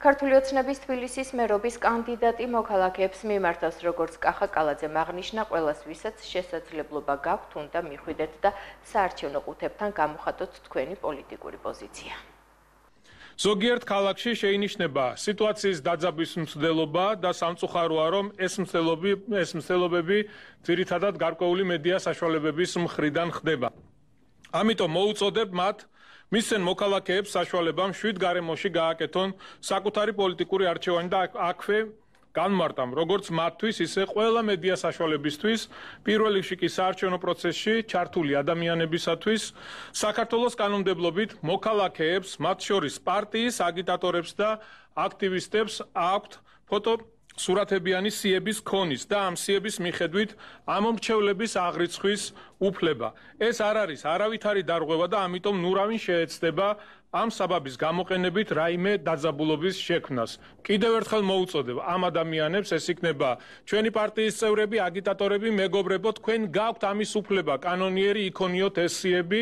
ქართული ოცნების თბილისის მერობის კანდიდატი მოქალაქეებს მიმართავს როგორც კახაკალაძე მაგნიშნა ყოველას ვისაც შესაძლებლობა გაქვთ უნდა მიხვიდეთ და საარჩევნო ყუთებთან გამოხატოთ თქვენი პოლიტიკური პოზიცია ზოგიერთ ქალაქში შეინიშნება სიტუაციის დაძაბვის მცდელობა და სამწუხაროა რომ ეს მცდელობები ეს მცდელობები ძირითადად გარკვეული მედია საშუალებების მხრიდან ხდება ამიტომ მოუწოდებ მათ მისცენ მოქალაქეებს საშუალება მშვიდ გარემოში გააკეთონ საკუთარი პოლიტიკური არჩევანი და აქვე განმარტამ როგორც მათთვის ისე ყველა მედია საშუალებისთვის პირველი რიგში კი საარჩევნო პროცესში ჩართული ადამიანებისათვის საქართველოს კანონმდებლობით მოქალაქეებს მათ შორის პარტიის აგიტატორებს და აქტივისტებს აქვთ ფოტო სურათებიანი სიების ქონის და ამ სიების მიხედვით ამომრჩევლების აღრიცხვის უფლება. ეს არ არის არავითარი დარღვევა და ამიტომ ნურავინ შეეცდება ამ საბაბის გამოყენებით რაიმე დაძაბულობის შექმნას. კიდევ ერთხელ მოუწოდებ ამ ადამიანებს ეს იქნება ჩვენი პარტიის წევრები, აგიტატორები, მეგობრებო, თქვენ გაქვთ ამის უფლება, კანონიერი იქონიოთ ეს სიები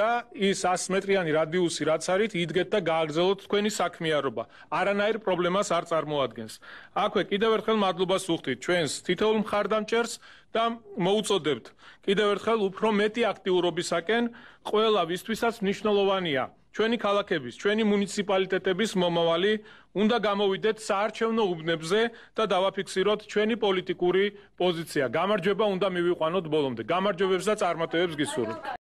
და ის 100 მეტრიანი რადიუსი რაც არის, იდგეთ და გააგრძელოთ თქვენი საქმიანობა. არანაირ პრობლემას არ წარმოადგენს. აქვე კიდევ ერთხელ მადლობას უხდით ჩვენს თითოეულ მხარდამჭერს და მოუწოდებთ კიდევ ერთხელ უფრო მეტი აქტიურობისაკენ ყველა ვისთვისაც მნიშვნელოვანია. ჩვენი ქალაქების, ჩვენი მუნიციპალიტეტების მომავალი უნდა გამოვიდეთ საარჩევნო უბნებზე და დავაფიქსიროთ ჩვენი პოლიტიკური პოზიცია. გამარჯობა უნდა მივიყვანოთ ბოლომდე. გამარჯვებებს და წარმატებებს გისურვებთ.